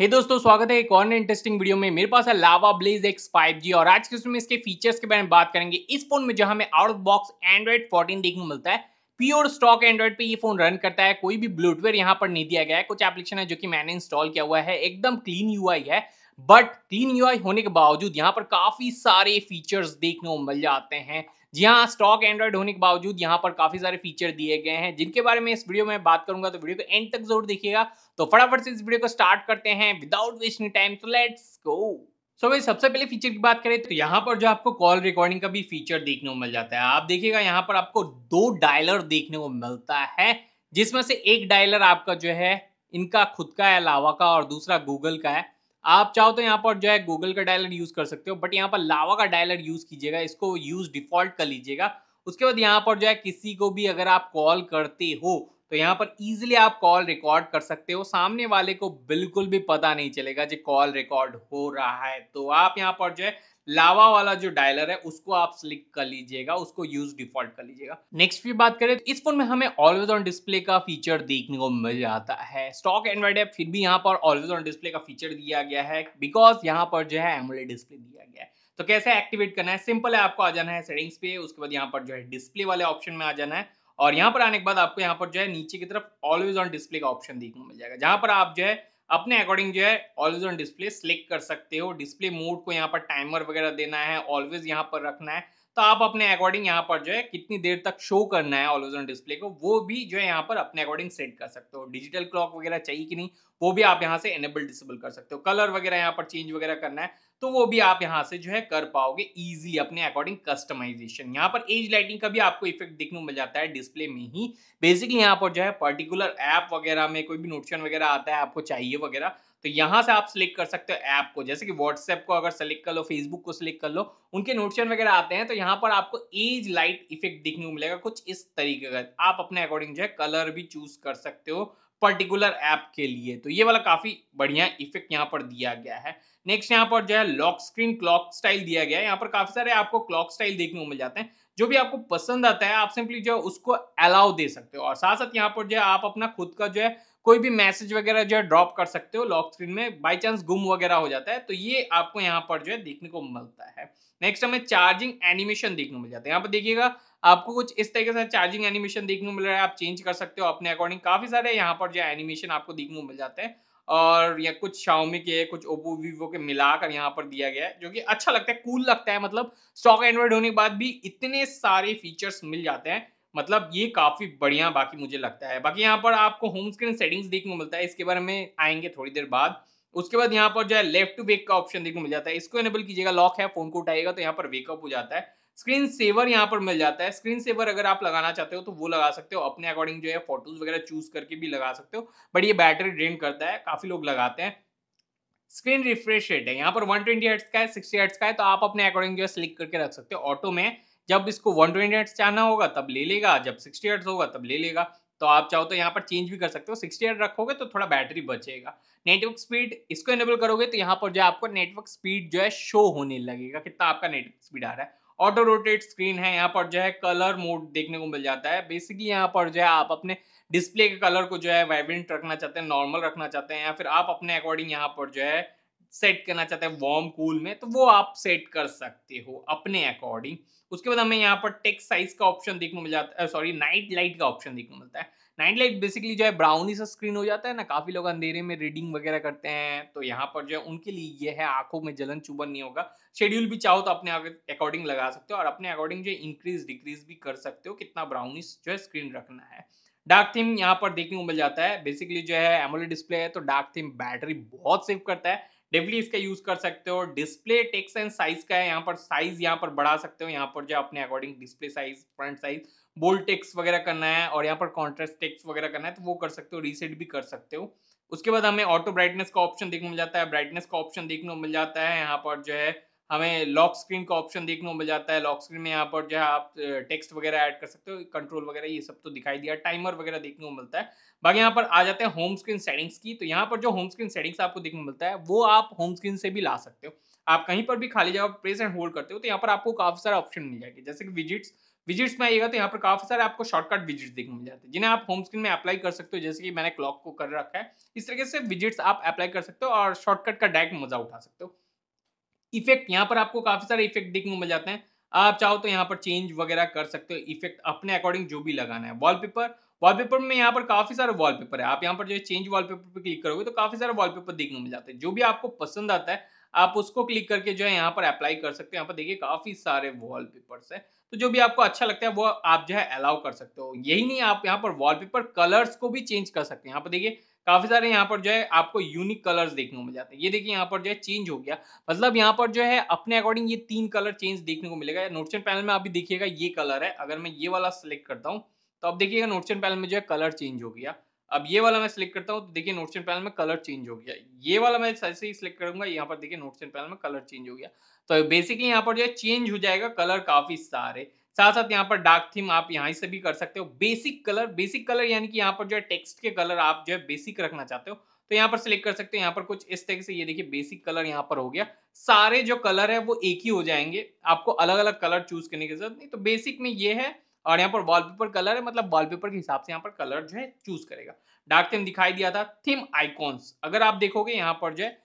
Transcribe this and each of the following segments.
हे hey दोस्तों स्वागत है एक और इंटरेस्टिंग वीडियो में मेरे पास है Lava Blaze X five G और आज के इसमें इसके फीचर्स के बारे में बात करेंगे इस फोन में जहां हमें आउट ऑफ बॉक्स एंड्रॉइड 14 देखने को मिलता है प्योर स्टॉक एंड्रॉइड पे ये फोन रन करता है कोई भी ब्लूटवेयर यहाँ पर नहीं दिया गया है कुछ एप्लीकेशन है जो कि मैंने इंस्टॉल किया हुआ है एकदम क्लीन यू है बट क्लीन यू होने के बावजूद यहाँ पर काफी सारे फीचर्स देखने को मिल जाते हैं जी हाँ स्टॉक एंड्रॉइड होने के बावजूद यहाँ पर काफी सारे फीचर दिए गए हैं जिनके बारे में इस वीडियो में बात करूंगा तो वीडियो को एंड तक जरूर देखिएगा तो फटाफट से इस वीडियो को स्टार्ट करते हैं विदाउट वेस्टिंग टाइम तो लेट्स गो सो भाई सबसे पहले फीचर की बात करें तो यहाँ पर जो आपको कॉल रिकॉर्डिंग का भी फीचर देखने को मिल जाता है आप देखिएगा यहाँ पर आपको दो डायलर देखने को मिलता है जिसमें से एक डायलर आपका जो है इनका खुद का है लावा का और दूसरा गूगल का है आप चाहो तो यहाँ पर जो है गूगल का डायलर यूज़ कर सकते हो बट यहाँ पर लावा का डायलर यूज़ कीजिएगा इसको यूज़ डिफ़ॉल्ट कर लीजिएगा उसके बाद यहाँ पर जो है किसी को भी अगर आप कॉल करते हो तो यहाँ पर ईजिली आप कॉल रिकॉर्ड कर सकते हो सामने वाले को बिल्कुल भी पता नहीं चलेगा जो कॉल रिकॉर्ड हो रहा है तो आप यहाँ पर जो है लावा वाला जो डायलर है उसको आप सिलेक्ट कर लीजिएगा उसको यूज डिफॉल्ट कर लीजिएगा नेक्स्ट भी बात करें तो इस फोन में हमें ऑलवेज ऑन डिस्प्ले का फीचर देखने को मिल जाता है स्टॉक एंड्रॉइड है फिर भी यहाँ पर ऑलवेज ऑन डिस्प्ले का फीचर दिया गया है बिकॉज यहाँ पर जो है एमोले डिस्प्ले दिया गया है तो कैसे एक्टिवेट करना है सिंपल है आपको आ जाना है सेटिंग्स पे उसके बाद यहाँ पर जो है डिस्प्ले वाले ऑप्शन में आ जाना है और यहाँ पर आने के बाद आपको यहाँ पर जो है नीचे की तरफ ऑलवेज ऑन डिस्प्ले का ऑप्शन देखने को मिल जाएगा जहाँ पर आप जो है अपने अकॉर्डिंग जो है ऑलवेज ऑन डिस्प्ले सिलेक्ट कर सकते हो डिस्प्ले मोड को यहाँ पर टाइमर वगैरह देना है ऑलवेज यहाँ पर रखना है तो आप अपने अकॉर्डिंग यहाँ पर जो है कितनी देर तक शो करना है ऑलवेज ऑन डिस्प्ले को वो भी जो है यहाँ पर अपने अकॉर्डिंग सेट कर सकते हो डिजिटल क्लॉक वगैरह चाहिए कि नहीं वो भी आप यहाँ से एनेबल डिसेबल कर सकते हो कलर वगैरह यहाँ पर चेंज वगैरह करना है तो वो भी आप यहाँ से जो है कर पाओगे इजिली अपने अकॉर्डिंग कस्टमाइजेशन यहाँ पर एज लाइटिंग का भी आपको इफेक्ट देखने को मिल जाता है डिस्प्ले में ही बेसिकली यहाँ पर जो है पर्टिकुलर ऐप वगैरह में कोई भी नोटिशन वगैरह आता है आपको चाहिए वगैरह तो यहाँ से आप सिलेक्ट कर सकते हो ऐप को जैसे कि व्हाट्सएप को अगर सेलेक्ट कर लो फेसबुक को सिलेक्ट कर लो उनके नोटिशन वगैरह आते हैं तो यहाँ पर आपको एज लाइट इफेक्ट देखने को मिलेगा कुछ इस तरीके का आप अपने अकॉर्डिंग जो है कलर भी चूज कर सकते हो पर्टिकुलर ऐप के लिए तो ये वाला काफ़ी बढ़िया इफेक्ट यहाँ पर दिया गया है नेक्स्ट यहाँ पर जो है लॉक स्क्रीन क्लॉक स्टाइल दिया गया है यहाँ पर काफ़ी सारे आपको क्लॉक स्टाइल देखने को मिल जाते हैं जो भी आपको पसंद आता है आप सिंपली जो है उसको अलाउ दे सकते हो और साथ साथ यहाँ पर जो है आप अपना खुद का जो है कोई भी मैसेज वगैरह जो है ड्रॉप कर सकते हो लॉक स्क्रीन में बाई चांस गुम वगैरह हो जाता है तो ये आपको यहाँ पर जो है देखने को मिलता है नेक्स्ट हमें चार्जिंग एनिमेशन देखने को मिल जाता है यहाँ पर देखिएगा आपको कुछ इस तरीके से चार्जिंग एनिमेशन देखने को मिल रहा है आप चेंज कर सकते हो अपने अकॉर्डिंग काफ़ी सारे यहाँ पर जो एनिमेशन आपको देखने को मिल जाते हैं और या कुछ शाओमी के कुछ ओप्पो वीवो के मिलाकर यहाँ पर दिया गया है जो कि अच्छा लगता है कूल लगता है मतलब स्टॉक एंड्रॉइड होने के बाद भी इतने सारे फीचर्स मिल जाते हैं मतलब ये काफ़ी बढ़िया बाकी मुझे लगता है बाकी यहाँ पर आपको होम स्क्रीन सेटिंग्स देखने को मिलता है इसके बारे में आएंगे थोड़ी देर बाद उसके बाद यहाँ पर जो है लेफ्ट टू वेक का ऑप्शन देखने को मिल जाता है इसको एनेबल कीजिएगा लॉक है फोन को उठाएगा तो यहाँ पर वेकअप हो जाता है स्क्रीन सेवर यहाँ पर मिल जाता है स्क्रीन सेवर अगर आप लगाना चाहते हो तो वो लगा सकते हो अपने अकॉर्डिंग जो है फोटोज वगैरह चूज करके भी लगा सकते हो बट ये बैटरी ड्रेन करता है काफी लोग लगाते हैं स्क्रीन रिफ्रेश रेट है यहाँ पर 120 ट्वेंटी का है 60 हर्ट्स का है तो आप अपने अकॉर्डिंग जो है सिलेक्ट करके रख सकते हो ऑटो में जब इसको 120 ट्वेंटी चाहना होगा तब ले लेगा जब 60 हर्ट्स होगा तब ले लेगा तो आप चाहो तो यहाँ पर चेंज भी कर सकते हो 60 हर्ट्स रखोगे तो थोड़ा बैटरी बचेगा नेटवर्क स्पीड इसको इनेबल करोगे तो यहाँ पर जो है आपको नेटवर्क स्पीड जो है शो होने लगेगा कितना आपका नेटवर्क स्पीड आ रहा है ऑटो रोटेट स्क्रीन है यहाँ पर जो है कलर मोड देखने को मिल जाता है बेसिकली यहाँ पर जो है आप अपने डिस्प्ले के कलर को जो है वाइब्रेंट रखना चाहते हैं नॉर्मल रखना चाहते हैं या फिर आप अपने अकॉर्डिंग यहाँ पर जो है सेट करना चाहते हैं वार्म कूल में तो वो आप सेट कर सकते हो अपने अकॉर्डिंग उसके बाद हमें यहाँ पर टेक्स साइज का ऑप्शन देखने को मिल जाता है सॉरी नाइट लाइट का ऑप्शन देखने को मिलता है नाइट लाइट बेसिकली जो है ब्राउनी सा स्क्रीन हो जाता है ना काफ़ी लोग अंधेरे में रीडिंग वगैरह करते हैं तो यहाँ पर जो है उनके लिए ये है आंखों में जलन चुभन नहीं होगा शेड्यूल भी चाहो तो अपने अकॉर्डिंग लगा सकते हो और अपने अकॉर्डिंग जो इंक्रीज डिक्रीज भी कर सकते हो कितना ब्राउनी जो है स्क्रीन रखना है डार्क थीम यहाँ पर देखने को मिल जाता है बेसिकली जो है एमोल डिस्प्ले है तो डार्क थीम बैटरी बहुत सेव करता है डेफली इसका यूज कर सकते हो डिस्प्ले टेक्स एंड साइज का है यहाँ पर साइज यहाँ पर बढ़ा सकते हो यहाँ पर जो अपने according display size front size bold text वगैरह करना है और यहाँ पर कॉन्ट्रास्ट टेक्स वगैरह करना है तो वो कर सकते हो रीसेट भी कर सकते हो उसके बाद हमें ऑटो ब्राइटनेस का ऑप्शन देखने को मिल जाता है ब्राइटनेस का ऑप्शन देखने को मिल जाता है यहाँ पर जो है हमें लॉक स्क्रीन का ऑप्शन देखने को मिल जाता है लॉक स्क्रीन में यहाँ पर जो है आप टेक्स्ट वगैरह ऐड कर सकते हो कंट्रोल वगैरह ये सब तो दिखाई दिया टाइमर वगैरह देखने को मिलता है बाकी यहाँ पर आ जाते हैं होम स्क्रीन सेटिंग्स की तो यहाँ पर जो होम स्क्रीन सेटिंग्स आपको देखने को मिलता है वो आप होम स्क्रीन से भी ला सकते हो आप कहीं पर भी खाली जगह प्रेस एंड होल्ड करते हो तो यहाँ पर आपको काफी सारे ऑप्शन मिल जाएंगे जैसे कि विजिट्स विजिट्स में आइएगा तो यहाँ पर काफी सारे आपको शॉर्टकट विजिट्स देखने मिल जाते हैं जिन्हें आप होम स्क्रीन में अप्लाई कर सकते हो जैसे कि मैंने क्लॉक को कर रखा है इस तरीके से विजिट्स आप अप्लाई कर सकते हो और शॉर्टकट का डायरेक्ट मजा उठा सकते हो इफेक्ट यहाँ पर आपको काफी सारे इफेक्ट देखने मिल जाते हैं आप चाहो तो यहाँ पर चेंज वगैरह कर सकते हो इफेक्ट अपने अकॉर्डिंग जो भी लगाना है वॉलपेपर वॉलपेपर में यहाँ पर काफी सारे वॉलपेपर है आप यहाँ पर जो चेंज वॉलपेपर पे क्लिक करोगे तो काफी सारे वॉलपेपर देखने मिल जाते हैं जो भी आपको पसंद आता है आप उसको क्लिक करके जो है यहाँ पर अप्लाई कर सकते हो यहाँ पर देखिए काफ़ी सारे वॉलपेपर्स हैं तो जो भी आपको अच्छा लगता है वो आप जो है अलाउ कर सकते हो यही नहीं आप यहाँ पर वॉलपेपर कलर्स को भी चेंज कर सकते हैं यहाँ पर देखिए काफी सारे यहाँ पर जो है आपको यूनिक कलर्स देखने को मिल जाते हैं ये देखिए यहाँ पर जो है चेंज हो गया मतलब यहाँ पर जो है अपने अकॉर्डिंग ये तीन कलर चेंज देखने को मिलेगा नोटशन पैनल में आप भी देखिएगा ये कलर है अगर मैं ये वाला सिलेक्ट करता हूँ तो आप देखिएगा नोटशन पैनल में जो है कलर चेंज हो गया अब ये वाला मैं सिलेक्ट करता हूँ तो देखिए नोट्स एंड पैनल में कलर चेंज हो गया ये वाला मैं से ही सिलेक्ट करूंगा यहाँ पर देखिए नोट्स एंड पैनल में कलर चेंज हो गया तो बेसिकली यहाँ पर जो है चेंज हो जाएगा कलर काफी सारे साथ साथ यहाँ पर डार्क थीम आप यहाँ से भी कर सकते हो बेसिक कलर बेसिक कलर यानी कि यहाँ पर जो है टेक्स्ट के कलर आप जो है बेसिक रखना चाहते हो तो यहाँ पर सिलेक्ट कर सकते हो यहाँ पर कुछ इस तरीके से ये देखिए बेसिक कलर यहाँ पर हो गया सारे जो कलर है वो एक ही हो जाएंगे आपको अलग अलग कलर चूज करने की जरूरत नहीं तो बेसिक में ये है और यहाँ पर वॉलपेपर कलर है मतलब वॉलपेपर के हिसाब से यहाँ पर कलर जो है चूज करेगा डार्क थीम दिखाई दिया था थीम आइकॉन्स अगर आप देखोगे यहाँ पर जो है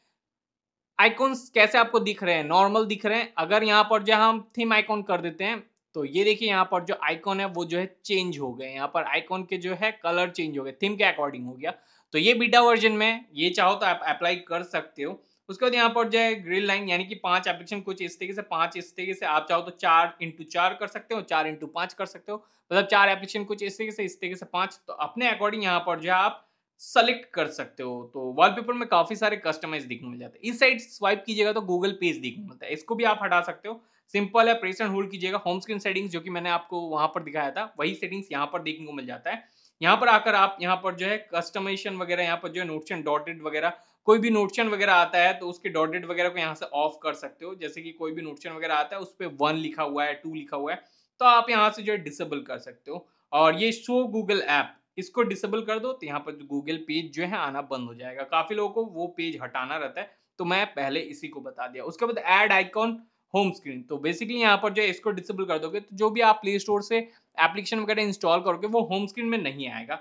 आइकॉन्स कैसे आपको दिख रहे हैं नॉर्मल दिख रहे हैं अगर यहाँ पर जो हम थीम आइकॉन कर देते हैं तो ये देखिए यहाँ पर जो आइकॉन है वो जो है चेंज हो गए यहाँ पर आइकॉन के जो है कलर चेंज हो गए थीम के अकॉर्डिंग हो गया तो ये बीटा वर्जन में ये चाहो तो आप अप्लाई कर सकते हो उसके बाद यहाँ पर जो है ग्रिल लाइन यानी कि पांच एप्लीकेशन कुछ इस तरीके से पांच इस तरीके से आप चाहो तो चार इंटू चार कर सकते हो चार इंटू पांच कर सकते हो मतलब चार एप्लीकेशन कुछ इस तरीके से इस तरीके से पांच तो अपने अकॉर्डिंग यहाँ पर जो है आप सेलेक्ट कर सकते हो तो वॉलपेपर में काफी सारे कस्टमाइज दिखने मिल जाते हैं इस साइड स्वाइप कीजिएगा तो गूगल पेज दिखने मिलता है इसको भी आप हटा सकते हो सिंपल है प्रेस एंड होल्ड कीजिएगा होम स्क्रीन सेटिंग्स जो कि मैंने आपको वहां पर दिखाया था वही सेटिंग्स यहाँ पर देखने को मिल जाता है यहाँ पर आकर आप यहाँ पर जो है कस्टमाइजेशन वगैरह यहाँ पर जो है नोटशन डॉटेड वगैरह कोई भी नोटशन वगैरह आता है तो उसके डॉटेड वगैरह को यहाँ से ऑफ कर सकते हो जैसे कि कोई भी नोटशन वगैरह आता है उस पर वन लिखा हुआ है टू लिखा हुआ है तो आप यहाँ से जो है डिसेबल कर सकते हो और ये शो गूगल ऐप इसको डिसेबल कर दो तो यहाँ पर गूगल पेज जो है आना बंद हो जाएगा काफ़ी लोगों को वो पेज हटाना रहता है तो मैं पहले इसी को बता दिया उसके बाद ऐड आइकॉन होम स्क्रीन तो बेसिकली यहाँ पर जो है इसको डिसेबल कर दोगे तो जो भी आप प्ले स्टोर से एप्लीकेशन वगैरह इंस्टॉल करोगे वो होम स्क्रीन में नहीं आएगा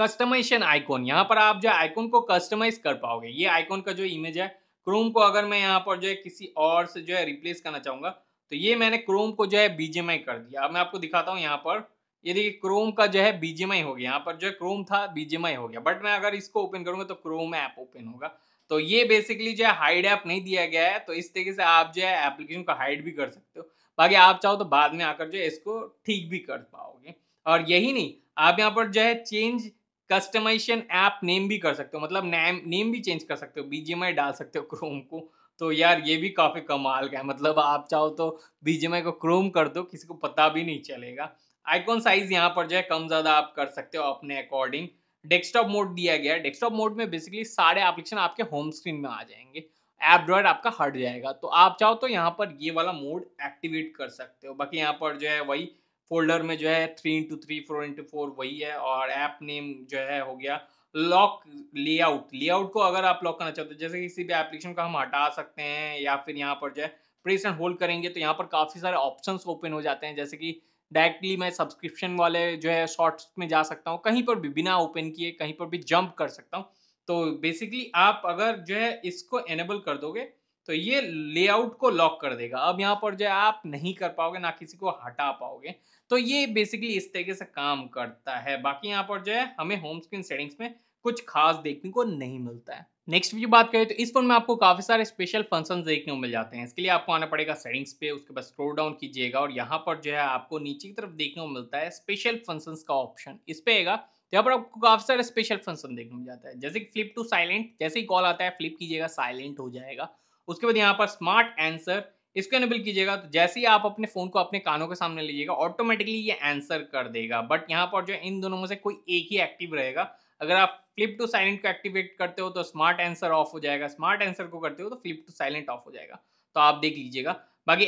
कस्टमाइजेशन आइकॉन यहाँ पर आप जो आइकॉन को कस्टमाइज कर पाओगे ये आइकॉन का जो इमेज है क्रोम को अगर मैं यहाँ पर जो है किसी और से जो है रिप्लेस करना चाहूँगा तो ये मैंने क्रोम को जो है बीजेमआई कर दिया अब मैं आपको दिखाता हूँ यहाँ पर ये देखिए क्रोम का जो है बीजेमआई हो गया यहाँ पर जो है क्रोम था बीजेमआई हो गया बट मैं अगर इसको ओपन करूँगा तो क्रोम ऐप ओपन होगा तो ये बेसिकली जो है हाइड ऐप नहीं दिया गया है तो इस तरीके से आप जो है एप्लीकेशन को हाइड भी कर सकते हो बाकी आप चाहो तो बाद में आकर जो है इसको ठीक भी कर पाओगे और यही नहीं आप यहाँ पर जो है चेंज कस्टमाइजेशन ऐप नेम भी कर सकते हो मतलब नेम नेम भी चेंज कर सकते हो बीजीएमआई डाल सकते हो क्रोम को तो यार ये भी काफ़ी कमाल का है मतलब आप चाहो तो बीजीएमआई को क्रोम कर दो किसी को पता भी नहीं चलेगा आइकॉन साइज यहाँ पर जो है कम ज़्यादा आप कर सकते हो अपने अकॉर्डिंग डेस्कटॉप मोड दिया गया है डेस्कटॉप मोड में बेसिकली सारे एप्लीकेशन आपके होम स्क्रीन में आ जाएंगे ऐप आपका हट जाएगा तो आप चाहो तो यहाँ पर ये वाला मोड एक्टिवेट कर सकते हो बाकी यहाँ पर जो है वही फोल्डर में जो है three into three four into four वही है और ऐप नेम जो है हो गया लॉक लेआउट लेआउट को अगर आप लॉक करना चाहते हो जैसे किसी भी एप्लीकेशन का हम हटा सकते हैं या फिर यहाँ पर जो है प्रेस एंड होल्ड करेंगे तो यहाँ पर काफ़ी सारे ऑप्शन ओपन हो जाते हैं जैसे कि डायरेक्टली मैं सब्सक्रिप्शन वाले जो है शॉर्ट्स में जा सकता हूँ कहीं पर भी बिना ओपन किए कहीं पर भी जंप कर सकता हूँ तो बेसिकली आप अगर जो है इसको एनेबल कर दोगे तो ये लेआउट को लॉक कर देगा अब यहाँ पर जो है आप नहीं कर पाओगे ना किसी को हटा पाओगे तो ये बेसिकली इस तरीके से काम करता है बाकी यहाँ पर जो है हमें होम स्क्रीन सेटिंग्स में कुछ खास देखने को नहीं मिलता है नेक्स्ट की बात करें तो इस फोन में आपको काफ़ी सारे स्पेशल फंक्शन देखने को मिल जाते हैं इसके लिए आपको आना पड़ेगा सेटिंग्स पे उसके बाद स्क्रोल डाउन कीजिएगा और यहाँ पर जो है आपको नीचे की तरफ देखने को मिलता है स्पेशल फंक्शंस का ऑप्शन इस पर आएगा तो यहाँ पर आपको काफ़ी सारे स्पेशल फंक्शन देखने में जाता है जैसे कि फ्लिप टू साइलेंट जैसे ही कॉल आता है फ्लिप कीजिएगा साइलेंट हो जाएगा उसके बाद यहाँ पर स्मार्ट आंसर इसको एनेबल कीजिएगा तो जैसे ही आप अपने फ़ोन को अपने कानों के सामने लीजिएगा ऑटोमेटिकली ये आंसर कर देगा बट यहाँ पर जो इन दोनों में से कोई एक ही एक्टिव रहेगा अगर आप फ्लिप टू साइलेंट को एक्टिवेट करते हो तो स्मार्ट आंसर ऑफ हो जाएगा स्मार्ट आंसर को करते हो तो फ्लिप टू साइलेंट ऑफ हो जाएगा तो आप देख लीजिएगा बाकी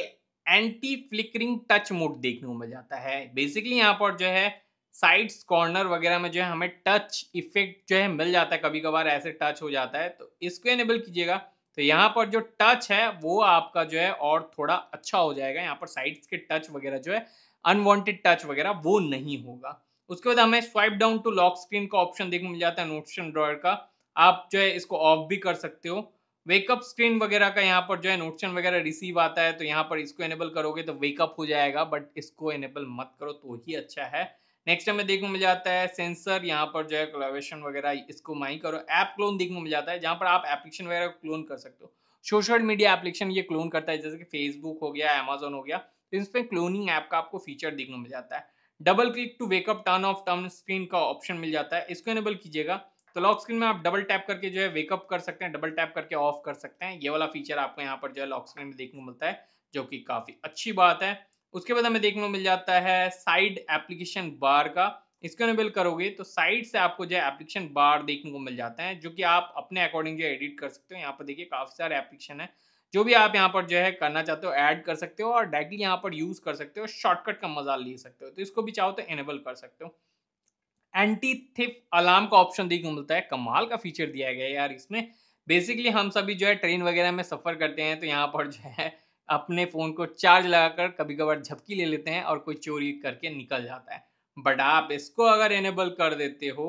एंटी फ्लिकरिंग टच मोड देखने को मिल जाता है बेसिकली यहाँ पर जो है साइड्स कॉर्नर वगैरह में जो है हमें टच इफेक्ट जो है मिल जाता है कभी कभार ऐसे टच हो जाता है तो इसको इनेबल कीजिएगा तो यहाँ पर जो टच है वो आपका जो है और थोड़ा अच्छा हो जाएगा यहाँ पर साइड्स के टच वगैरह जो है अनवांटेड टच वगैरह वो नहीं होगा उसके बाद हमें swipe down to lock screen का ऑप्शन देखने मिल जाता है नोशन ड्रॉयर का आप जो है इसको ऑफ भी कर सकते हो वेकअप स्क्रीन वगैरह का यहाँ पर जो है नोटशन वगैरह रिसीव आता है तो यहाँ पर इसको एनेबल करोगे तो वेकअप हो जाएगा बट इसको एनेबल मत करो तो ही अच्छा है नेक्स्ट हमें देखने को मिल जाता है सेंसर यहाँ पर जो है क्लोवेशन वगैरह इसको माई करो ऐप क्लोन देखने को मिल जाता है जहाँ पर आप एप्लीकेशन वगैरह क्लोन कर सकते हो सोशल मीडिया एप्लीकेशन ये क्लोन करता है जैसे कि फेसबुक हो गया अमेजोन हो गया तो इसमें क्लोनिंग ऐप का आपको फीचर देखने को मिल जाता है double click to wake up turn off turn screen का ऑप्शन मिल जाता है इसको इनेबल कीजिएगा तो लॉक स्क्रीन में आप डबल टैप करके जो है वेकअप कर सकते हैं डबल टैप करके ऑफ कर सकते हैं ये वाला फीचर आपको यहाँ पर जो है लॉक स्क्रीन में देखने को मिलता है जो कि काफ़ी अच्छी बात है उसके बाद हमें देखने को मिल जाता है साइड एप्लीकेशन बार का इसको इनेबल करोगे तो साइड से आपको जो है एप्लीकेशन बार देखने को मिल जाता है जो कि आप अपने अकॉर्डिंग जो एडिट कर सकते हो यहाँ पर देखिए काफ़ी सारे एप्लीकेशन है जो भी आप यहाँ पर जो है करना चाहते हो ऐड कर सकते हो और डायरेक्टली यहाँ पर यूज़ कर सकते हो शॉर्टकट का मजा ले सकते हो तो इसको भी चाहो तो एनेबल कर सकते हो एंटी थिप अलार्म का ऑप्शन देखने को मिलता है कमाल का फीचर दिया गया है यार इसमें बेसिकली हम सभी जो है ट्रेन वगैरह में सफ़र करते हैं तो यहाँ पर जो है अपने फ़ोन को चार्ज लगाकर कभी कभार झपकी ले लेते हैं और कोई चोरी करके निकल जाता है बट आप इसको अगर इनेबल कर देते हो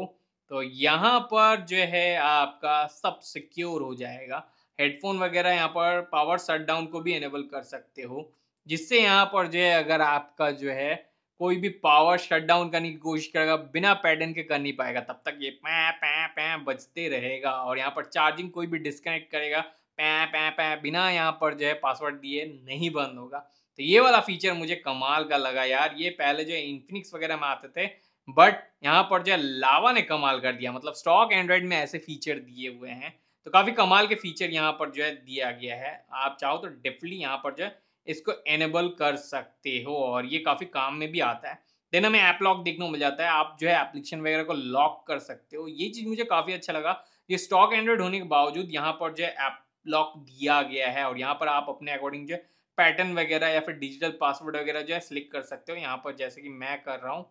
तो यहाँ पर जो है आपका सब सिक्योर हो जाएगा हेडफोन वगैरह यहाँ पर पावर शट डाउन को भी इनेबल कर सकते हो जिससे यहाँ पर जो है अगर आपका जो है कोई भी पावर शट डाउन करने की कोशिश करेगा बिना पैटर्न के कर नहीं पाएगा तब तक ये पै पै पै बजते रहेगा और यहाँ पर चार्जिंग कोई भी डिस्कनेक्ट करेगा पै पै पै बिना यहाँ पर जो है पासवर्ड दिए नहीं बंद होगा तो ये वाला फीचर मुझे कमाल का लगा यार ये पहले जो इन्फिनिक्स वगैरह में आते थे बट यहाँ पर जो लावा ने कमाल कर दिया मतलब स्टॉक एंड्रॉयड में ऐसे फीचर दिए हुए हैं तो काफ़ी कमाल के फीचर यहाँ पर जो है दिया गया है आप चाहो तो डेफिनेटली यहाँ पर जो है इसको एनेबल कर सकते हो और ये काफ़ी काम में भी आता है देन हमें ऐप लॉक देखने को मिल जाता है आप जो है एप्लीकेशन वगैरह को लॉक कर सकते हो ये चीज़ मुझे काफ़ी अच्छा लगा ये स्टॉक एंड्रॉयड होने के बावजूद यहाँ पर जो है ऐप लॉक दिया गया है और यहाँ पर आप अपने अकॉर्डिंग जो है पैटर्न वगैरह या फिर डिजिटल पासवर्ड वगैरह जो है सिलेक्ट कर सकते हो यहाँ पर जैसे कि मैं कर रहा हूँ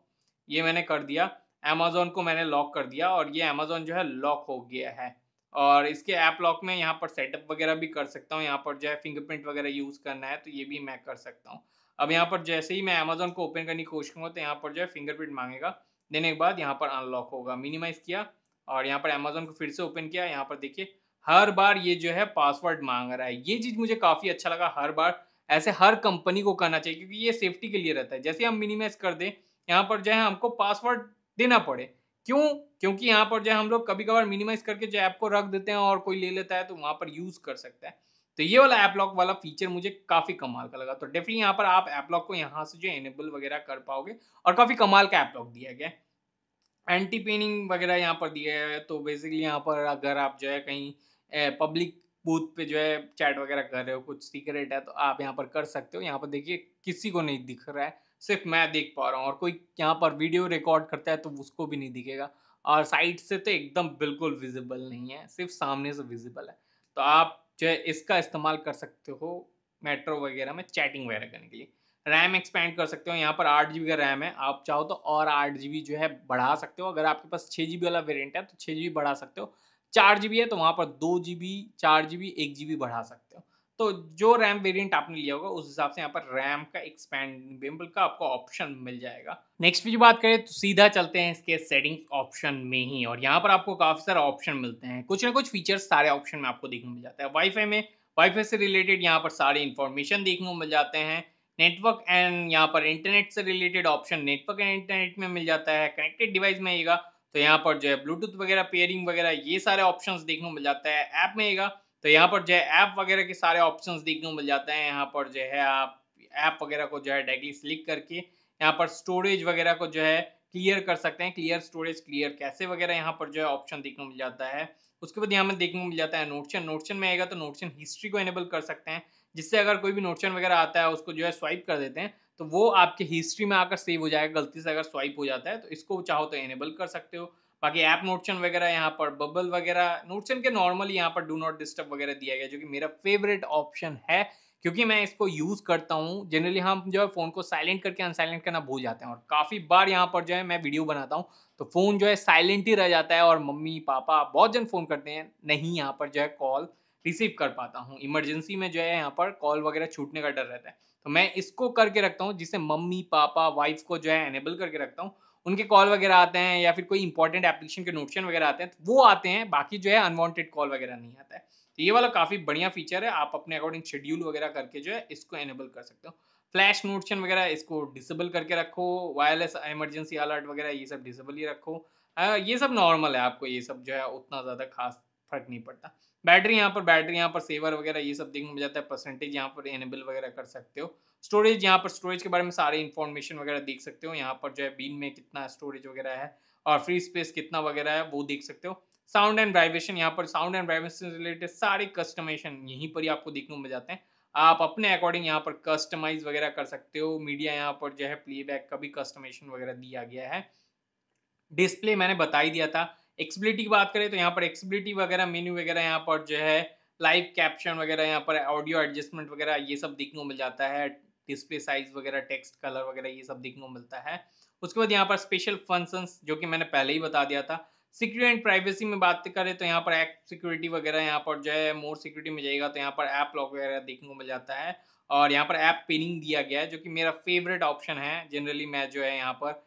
ये मैंने कर दिया अमेजोन को मैंने लॉक कर दिया और ये अमेजोन जो है लॉक हो गया है और इसके ऐप लॉक में यहाँ पर सेटअप वगैरह भी कर सकता हूँ यहाँ पर जो है फिंगरप्रिंट वगैरह यूज़ करना है तो ये भी मैं कर सकता हूँ अब यहाँ पर जैसे ही मैं अमेजोन को ओपन करने की कोशिश करूँगा तो यहाँ पर जो है फिंगरप्रिंट मांगेगा देने के बाद यहाँ पर अनलॉक होगा मिनिमाइज़ किया और यहाँ पर अमेजोन को फिर से ओपन किया यहाँ पर देखिए हर बार ये जो है पासवर्ड मांग रहा है ये चीज़ मुझे काफ़ी अच्छा लगा हर बार ऐसे हर कंपनी को करना चाहिए क्योंकि ये सेफ्टी के लिए रहता है जैसे हम मिनिमाइज कर दें यहाँ पर जो है हमको पासवर्ड देना पड़े क्यों क्योंकि यहाँ पर जो है हम लोग कभी कभार मिनिमाइज करके जो ऐप को रख देते हैं और कोई ले लेता है तो वहां पर यूज़ कर सकता है तो ये वाला ऐप लॉक वाला फीचर मुझे काफ़ी कमाल का लगा तो डेफिनेटली यहाँ पर आप ऐप लॉक को यहाँ से जो एनेबल वगैरह कर पाओगे और काफ़ी कमाल का ऐप लॉक दिया गया एंटी पेनिंग वगैरह यहाँ पर दिया है तो बेसिकली यहाँ पर अगर आप जो है कहीं पब्लिक बूथ पे जो है चैट वगैरह कर रहे हो कुछ सीक्रेट है तो आप यहाँ पर कर सकते हो यहाँ पर देखिए किसी को नहीं दिख रहा है सिर्फ मैं देख पा रहा हूँ और कोई यहाँ पर वीडियो रिकॉर्ड करता है तो उसको भी नहीं दिखेगा और साइड से तो एकदम बिल्कुल विजिबल नहीं है सिर्फ सामने से विजिबल है तो आप जो है इसका इस्तेमाल कर सकते हो मेट्रो वगैरह में चैटिंग वगैरह करने के लिए रैम एक्सपेंड कर सकते हो यहाँ पर आठ जी का रैम है आप चाहो तो और आठ जी जो है बढ़ा सकते हो अगर आपके पास छः जी वाला वेरियंट है तो छः जी बढ़ा सकते हो चार जी है तो वहाँ पर दो जी बी चार जी बी एक जी बी बढ़ा सकते हो तो जो रैम वेरिएंट आपने लिया होगा उस हिसाब से यहाँ पर रैम का एक्सपेंडेबल का आपको ऑप्शन मिल जाएगा नेक्स्ट की बात करें तो सीधा चलते हैं इसके सेटिंग ऑप्शन में ही और यहाँ पर आपको काफ़ी सारे ऑप्शन मिलते हैं कुछ ना कुछ फीचर्स सारे ऑप्शन में आपको देखने मिल जाता है वाईफाई में वाईफाई से रिलेटेड यहाँ पर सारे इन्फॉर्मेशन देखने को मिल जाते हैं नेटवर्क एंड यहाँ पर इंटरनेट से related option network and internet में मिल जाता है कनेक्टेड डिवाइस में आएगा तो यहाँ पर जो है ब्लूटूथ वगैरह पेयरिंग वगैरह ये सारे ऑप्शन देखने को मिल जाता है ऐप में आएगा तो यहाँ पर जो है ऐप वगैरह के सारे ऑप्शन देखने को मिल जाते हैं यहाँ पर जो है आप ऐप वगैरह को जो है डायरेक्टली सिलेक्ट करके यहाँ पर स्टोरेज वगैरह को जो है क्लियर कर सकते हैं क्लियर स्टोरेज क्लियर कैसे वगैरह यहाँ पर जो है ऑप्शन देखने को मिल जाता है उसके बाद यहाँ में देखने को मिल जाता है नोटशन नोटशन में आएगा तो नोटशन हिस्ट्री को एनेबल कर सकते हैं जिससे अगर कोई भी नोटशन वगैरह आता है उसको जो है स्वाइप कर देते हैं तो वो आपके हिस्ट्री में आकर सेव हो जाएगा गलती से अगर स्वाइप हो जाता है तो इसको चाहो तो एनेबल कर सकते हो बाकी ऐप नोटशन वगैरह यहाँ पर बबल वगैरह नोटशन के नॉर्मली यहाँ पर डू नॉट डिस्टर्ब वगैरह दिया गया जो कि मेरा फेवरेट ऑप्शन है क्योंकि मैं इसको यूज़ करता हूँ जनरली हम जो है फ़ोन को साइलेंट करके अनसाइलेंट करना भूल जाते हैं और काफ़ी बार यहाँ पर जो है मैं वीडियो बनाता हूँ तो फ़ोन जो है साइलेंट ही रह जाता है और मम्मी पापा बहुत जन फ़ोन करते हैं नहीं यहाँ पर जो है कॉल रिसीव कर पाता हूँ इमरजेंसी में जो है यहाँ पर कॉल वगैरह छूटने का डर रहता है तो मैं इसको करके रखता हूँ जिससे मम्मी पापा वाइफ को जो है एनेबल करके रखता हूँ उनके कॉल वगैरह आते हैं या फिर कोई इंपॉर्टेंट एप्लीकेशन के नोटिशन वगैरह आते हैं तो वो आते हैं बाकी जो है अनवांटेड कॉल वगैरह नहीं आता है तो ये वाला काफ़ी बढ़िया फीचर है आप अपने अकॉर्डिंग शेड्यूल वगैरह करके जो है इसको एनेबल कर सकते हो फ्लैश नोटिशन वगैरह इसको डिसेबल करके रखो वायरलेस इमरजेंसी अलर्ट वगैरह ये सब डिसेबल ही रखो ये सब नॉर्मल है आपको ये सब जो है उतना ज़्यादा खास फर्क नहीं पड़ता बैटरी यहाँ पर बैटरी यहाँ पर सेवर वगैरह ये सब देखने मिल जाता है परसेंटेज यहाँ पर एनेबल वगैरह कर सकते हो स्टोरेज यहाँ पर स्टोरेज के बारे में सारे इन्फॉर्मेशन वगैरह देख सकते हो यहाँ पर जो है बीन में कितना स्टोरेज वगैरह है और फ्री स्पेस कितना वगैरह है वो देख सकते हो साउंड एंड वाइब्रेशन यहाँ पर साउंड एंड वाइब्रेशन रिलेटेड सारे कस्टमाइजेशन यहीं पर ही आपको देखने को मिल जाते हैं आप अपने अकॉर्डिंग यहाँ पर कस्टमाइज वगैरह कर सकते हो मीडिया यहाँ पर जो है प्लेबैक का भी कस्टमाइजेशन वगैरह दिया गया है डिस्प्ले मैंने बता ही दिया था एक्सबिलिटी की बात करें तो यहाँ पर एक्सबिलिटी वगैरह मेन्यू वगैरह यहाँ पर जो है लाइव कैप्शन वगैरह यहाँ पर ऑडियो एडजस्टमेंट वगैरह ये सब देखने को मिल जाता है डिस्प्ले साइज वगैरह टेक्स्ट कलर वगैरह ये सब देखने को मिलता है उसके बाद यहाँ पर स्पेशल फंक्शंस जो कि मैंने पहले ही बता दिया था सिक्योरिटी एंड प्राइवेसी में बात करें तो यहाँ पर एप सिक्योरिटी वगैरह यहाँ पर जो है मोर सिक्योरिटी में जाएगा तो यहाँ पर ऐप लॉक वगैरह देखने को मिल जाता है और यहाँ पर ऐप पिनिंग दिया गया है जो कि मेरा फेवरेट ऑप्शन है जनरली मैं जो है यहाँ पर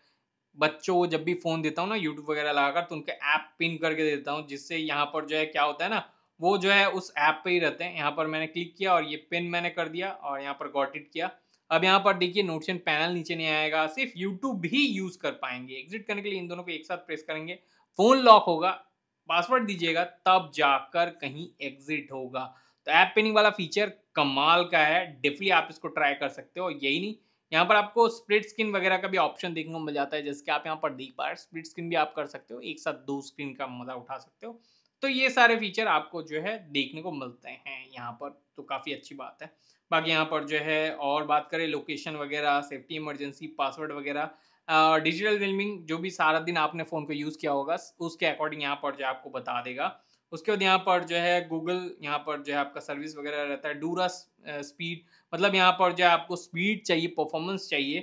बच्चों को जब भी फ़ोन देता हूँ ना यूट्यूब वगैरह लगाकर तो उनके ऐप पिन करके देता हूँ जिससे यहाँ पर जो है क्या होता है ना वो जो है उस ऐप पे ही रहते हैं यहाँ पर मैंने क्लिक किया और ये पिन मैंने कर दिया और यहाँ पर गॉट इट किया अब यहाँ पर देखिए नोटिशन पैनल नीचे नहीं आएगा सिर्फ यूट्यूब भी यूज़ कर पाएंगे एग्जिट करने के लिए इन दोनों को एक साथ प्रेस करेंगे फ़ोन लॉक होगा पासवर्ड दीजिएगा तब जाकर कहीं एग्जिट होगा तो ऐप पिनिंग वाला फीचर कमाल का है डेफिली आप इसको ट्राई कर सकते हो यही नहीं यहाँ पर आपको स्प्लिट स्क्रीन वगैरह का भी ऑप्शन देखने को मिल जाता है जैसे कि आप यहाँ पर देख पा रहे स्प्लिट स्क्रीन भी आप कर सकते हो एक साथ दो स्क्रीन का मज़ा उठा सकते हो तो ये सारे फीचर आपको जो है देखने को मिलते हैं यहाँ पर तो काफ़ी अच्छी बात है बाकी यहाँ पर जो है और बात करें लोकेशन वगैरह सेफ्टी इमरजेंसी पासवर्ड वगैरह डिजिटल फिल्मिंग जो भी सारा दिन आपने फ़ोन को यूज़ किया होगा उसके अकॉर्डिंग यहाँ पर जो आपको बता देगा उसके बाद यहाँ पर जो है गूगल यहाँ पर जो है आपका सर्विस वगैरह रहता है डूरा स्पीड मतलब यहाँ पर जो है आपको स्पीड चाहिए परफॉर्मेंस चाहिए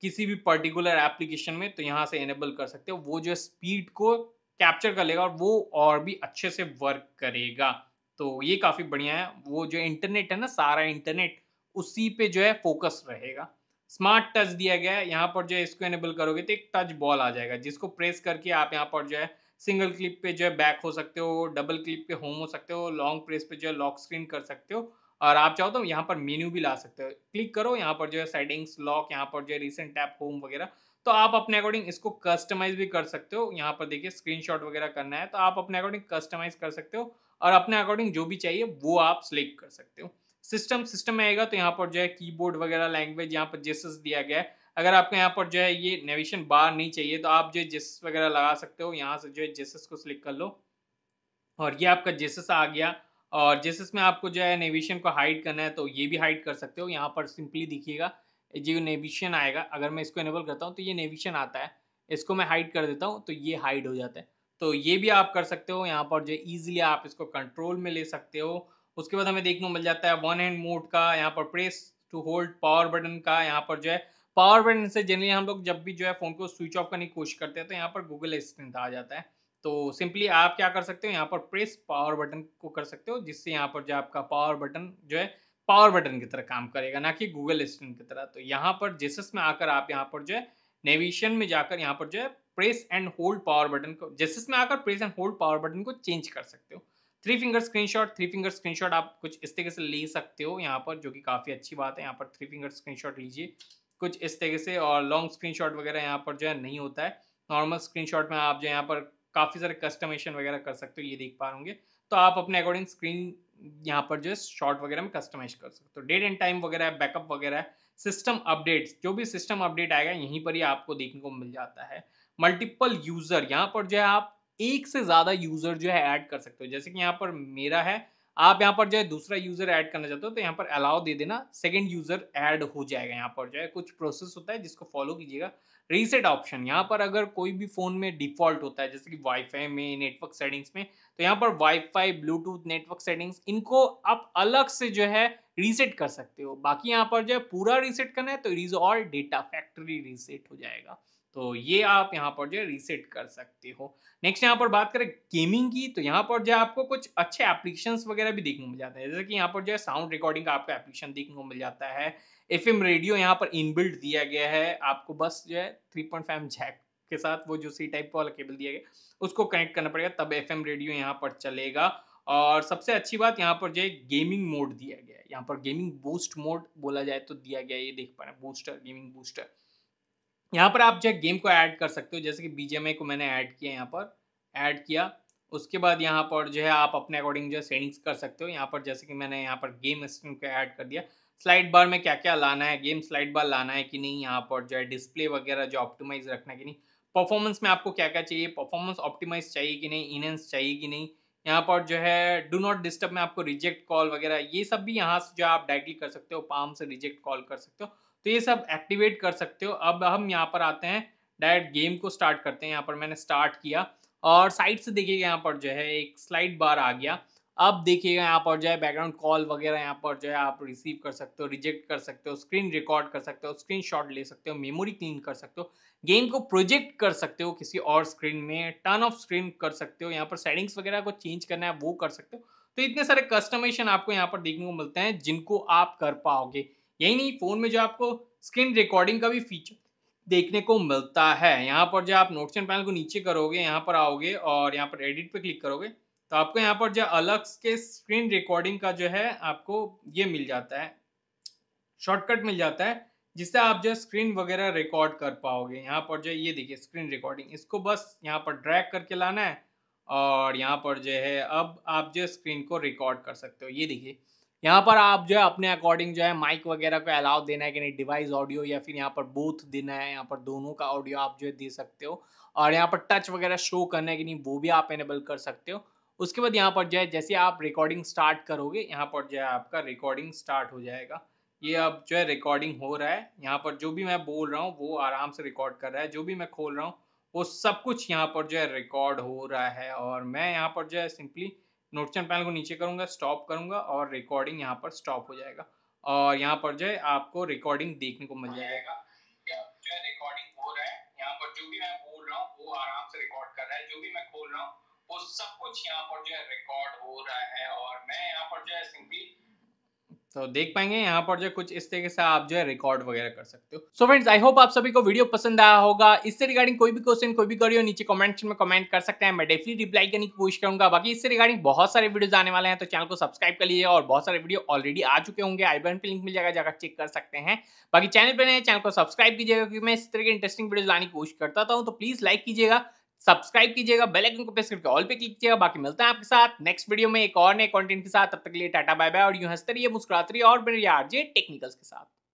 किसी भी पर्टिकुलर एप्लीकेशन में तो यहाँ से इनेबल कर सकते हो वो जो है स्पीड को कैप्चर कर लेगा और वो और भी अच्छे से वर्क करेगा तो ये काफ़ी बढ़िया है वो जो इंटरनेट है ना सारा इंटरनेट उसी पे जो है फोकस रहेगा स्मार्ट टच दिया गया है यहाँ पर जो है इसको एनेबल करोगे तो एक टच बॉल आ जाएगा जिसको प्रेस करके आप यहाँ पर जो है सिंगल क्लिप पे जो है बैक हो सकते हो डबल क्लिप पे होम हो सकते हो लॉन्ग प्रेस पे जो है लॉक स्क्रीन कर सकते हो और आप चाहो तो यहाँ पर मेन्यू भी ला सकते हो क्लिक करो यहाँ पर जो है सेटिंग्स लॉक यहाँ पर जो है रिसेंट टैप होम वगैरह तो आप अपने अकॉर्डिंग इसको कस्टमाइज भी कर सकते हो यहाँ पर देखिए स्क्रीनशॉट वगैरह करना है तो आप अपने अकॉर्डिंग कस्टमाइज कर सकते हो और अपने अकॉर्डिंग जो भी चाहिए वो आप सिलेक्ट कर सकते हो सिस्टम सिस्टम में आएगा तो यहाँ पर जो है कीबोर्ड वगैरह लैंग्वेज यहाँ पर जेसेस दिया गया है अगर आपको यहाँ पर जो है ये नेविगेशन बार नहीं चाहिए तो आप जो है जेसस वगैरह लगा सकते हो यहाँ से जो है जेसस को सिलेक्ट कर लो और ये आपका जेसस आ गया और जेसस में आपको जो है नेविगेशन को हाइड करना है तो ये भी हाइड कर सकते हो यहाँ पर सिंपली दिखिएगा जो नेविगेशन आएगा अगर मैं इसको इनेबल करता हूँ तो ये नेविगेशन आता है इसको मैं हाइड कर देता हूँ तो ये हाइड हो जाता है तो ये भी आप कर सकते हो यहाँ पर जो ईजिली आप इसको कंट्रोल में ले सकते हो उसके बाद हमें देखने को मिल जाता है वन हैंड मोड का यहाँ पर press to hold power button का यहाँ पर जो है पावर बटन से जनरली हम लोग जब भी जो है फ़ोन को स्विच ऑफ करने की कोशिश करते हैं तो यहाँ पर गूगल असिस्टेंट आ जाता है तो सिंपली आप क्या कर सकते हो यहाँ पर प्रेस पावर बटन को कर सकते हो जिससे यहाँ पर जो आपका पावर बटन जो है पावर बटन की तरह काम करेगा ना कि गूगल असिस्टेंट की तरह तो यहाँ पर जेसस में आकर आप यहाँ पर जो है नेविशन में जाकर यहाँ पर जो है press and hold power button को जेसस में आकर press and hold power button को चेंज कर सकते हो three finger screenshot three finger screenshot आप कुछ इस तरीके से ले सकते हो यहाँ पर जो कि काफ़ी अच्छी बात है यहाँ पर थ्री फिंगर स्क्रीनशॉट लीजिए कुछ इस तरीके से और लॉन्ग स्क्रीनशॉट वगैरह यहाँ पर जो है नहीं होता है नॉर्मल स्क्रीनशॉट में आप जो यहाँ पर काफ़ी सारे कस्टमेशन वगैरह कर सकते हो ये देख पा होंगे तो आप अपने अकॉर्डिंग स्क्रीन यहाँ पर जो है शॉर्ट वगैरह में कस्टमाइज कर सकते हो डेट एंड टाइम वगैरह बैकअप वगैरह सिस्टम अपडेट्स जो भी सिस्टम अपडेट आएगा यहीं पर ही आपको देखने को मिल जाता है मल्टीपल यूज़र यहाँ पर जो है आप एक से ज़्यादा यूज़र जो है ऐड कर सकते हो जैसे कि यहाँ पर मेरा है आप यहाँ पर जो है दूसरा यूजर ऐड करना चाहते हो तो यहाँ पर अलाउ दे देना सेकेंड यूजर ऐड हो जाएगा यहाँ पर जो है कुछ प्रोसेस होता है जिसको फॉलो कीजिएगा रीसेट ऑप्शन यहाँ पर अगर कोई भी फ़ोन में डिफ़ॉल्ट होता है जैसे कि वाईफाई में नेटवर्क सेटिंग्स में तो यहाँ पर वाईफाई ब्लूटूथ नेटवर्क सेटिंग्स इनको आप अलग से जो है रीसेट कर सकते हो बाकी यहाँ पर जो है पूरा रीसेट करना है तो it is all data factory reset हो जाएगा तो ये आप यहाँ पर जो है रीसेट कर सकते हो नेक्स्ट यहाँ पर बात करें गेमिंग की तो यहाँ पर जो है आपको कुछ अच्छे एप्लीकेशन वगैरह भी देखने को मिल जाते हैं जैसे कि यहाँ पर जो है साउंड रिकॉर्डिंग का आपको एप्लीकेशन देखने को मिल जाता है एफ रेडियो यहाँ पर इनबिल्ट दिया गया है आपको बस जो है थ्री पॉइंट फाइव जैक के साथ वो जो सी टाइप वाला केबल दिया गया उसको कनेक्ट करना पड़ेगा तब एफ रेडियो यहाँ पर चलेगा और सबसे अच्छी बात यहाँ पर जो है गेमिंग मोड दिया गया है यहाँ पर गेमिंग बूस्ट मोड बोला जाए तो दिया गया ये देख पा रहे हैं बूस्टर गेमिंग बूस्टर यहाँ पर आप है गेम को ऐड कर सकते हो जैसे कि बीजेमए को मैंने ऐड किया यहाँ पर ऐड किया उसके बाद यहाँ पर जो है आप अपने अकॉर्डिंग जो है सेटिंग्स कर सकते हो यहाँ पर जैसे कि मैंने यहाँ पर गेम स्क्रीन को ऐड कर दिया स्लाइड बार में क्या क्या लाना है गेम स्लाइड बार लाना है कि नहीं यहाँ पर जो है डिस्प्ले वगैरह जो ऑप्टिमाइज रखना है कि नहीं परफॉर्मेंस में आपको क्या क्या चाहिए परफॉर्मेंस ऑप्टिमाइज चाहिए कि नहीं इनहेंस चाहिए कि नहीं यहाँ पर जो है डू नॉट डिस्टर्ब में आपको रिजेक्ट कॉल वगैरह ये सब भी यहाँ से जो आप डायरेक्टली कर सकते हो पाम से रिजेक्ट कॉल कर सकते हो तो ये सब एक्टिवेट कर सकते हो अब हम यहाँ पर आते हैं डायरेक्ट गेम को स्टार्ट करते हैं यहाँ पर मैंने स्टार्ट किया और साइड से देखिएगा यहाँ पर जो है एक स्लाइड बार आ गया अब देखिएगा यहाँ पर जो है बैकग्राउंड कॉल वगैरह यहाँ पर जो है आप रिसीव कर सकते हो रिजेक्ट कर सकते हो स्क्रीन रिकॉर्ड कर सकते हो स्क्रीन शॉट ले सकते हो मेमोरी क्लीन कर सकते हो गेम को प्रोजेक्ट कर सकते हो किसी और स्क्रीन में टर्न ऑफ स्क्रीन कर सकते हो यहाँ पर सेटिंग्स वगैरह को चेंज करना है वो कर सकते हो तो इतने सारे कस्टमाइजेशन आपको यहाँ पर देखने को मिलते हैं जिनको आप कर पाओगे यही नहीं फ़ोन में जो आपको स्क्रीन रिकॉर्डिंग का भी फीचर देखने को मिलता है यहाँ पर जो आप नोटिशन पैनल को नीचे करोगे यहाँ पर आओगे और यहाँ पर एडिट पे क्लिक करोगे तो आपको यहाँ पर जो अलग के स्क्रीन रिकॉर्डिंग का जो है आपको ये मिल जाता है शॉर्टकट मिल जाता है जिससे आप जो स्क्रीन वगैरह रिकॉर्ड कर पाओगे यहाँ पर जो ये देखिए स्क्रीन रिकॉर्डिंग इसको बस यहाँ पर ड्रैग करके लाना है और यहाँ पर जो है अब आप जो स्क्रीन को रिकॉर्ड कर सकते हो ये देखिए यहाँ पर आप जो है अपने अकॉर्डिंग जो है माइक वगैरह को अलाउ देना है कि नहीं डिवाइस ऑडियो या फिर यहाँ पर बूथ देना है यहाँ पर दोनों का ऑडियो आप जो है दे सकते हो और यहाँ पर टच वगैरह शो करना है कि नहीं वो भी आप एनेबल कर सकते हो उसके बाद यहाँ पर जो है जैसे आप रिकॉर्डिंग स्टार्ट करोगे यहाँ पर जो है आपका रिकॉर्डिंग स्टार्ट हो जाएगा ये अब जो है रिकॉर्डिंग हो रहा है यहाँ पर जो भी मैं बोल रहा हूँ वो आराम से रिकॉर्ड कर रहा है जो भी मैं खोल रहा हूँ वो सब कुछ यहाँ पर जो है रिकॉर्ड हो रहा है और मैं यहाँ पर जो है सिंपली नोटिशन पैनल को नीचे करूँगा स्टॉप करूँगा और रिकॉर्डिंग यहाँ पर स्टॉप हो जाएगा और यहाँ पर जो है आपको रिकॉर्डिंग देखने को मिल जाएगा जो है रिकॉर्डिंग हो रहा है यहाँ पर जो भी मैं बोल रहा हूँ वो आराम से रिकॉर्ड कर रहा है जो भी मैं खोल रहा हूँ वो सब कुछ यहाँ पर जो है रिकॉर्ड हो रहा है और मैं यहाँ पर जो है सिंपली तो देख पाएंगे यहाँ पर जो कुछ इस तरीके से आप जो है रिकॉर्ड वगैरह कर सकते हो सो फ्रेंड्स आई होप आप सभी को वीडियो पसंद आया होगा इससे रिगार्डिंग कोई भी क्वेश्चन कोई भी करियो नीचे कमेंट में कमेंट कर सकते हैं मैं डेफिनेट रिप्लाई करने की कोशिश करूंगा बाकी इससे रिगार्डिंग बहुत सारे वीडियो आने वाले हैं तो चैनल को सब्सक्राइब कर लीजिए और बहुत सारे वीडियो ऑलरेडी आ चुके होंगे आई बन पर लिंक मिल जाएगा जाकर चेक कर सकते हैं बाकी चैनल पर नए चैनल को सब्सक्राइब कीजिएगा क्योंकि मैं इस तरह के इंटरेस्टिंग वीडियो लाने की कोशिश करता तो हूँ तो प्लीज लाइक कीजिएगा सब्सक्राइब कीजिएगा बेल आइकन को प्रेस करके ऑल पे क्लिक कीजिएगा बाकी मिलता है आपके साथ नेक्स्ट वीडियो में एक और नए कंटेंट के साथ तब तक के लिए टाटा बाय बाय और यूं हंसते रहिए मुस्कुराते रहिए और रहिए आरजे टेक्निकल्स के साथ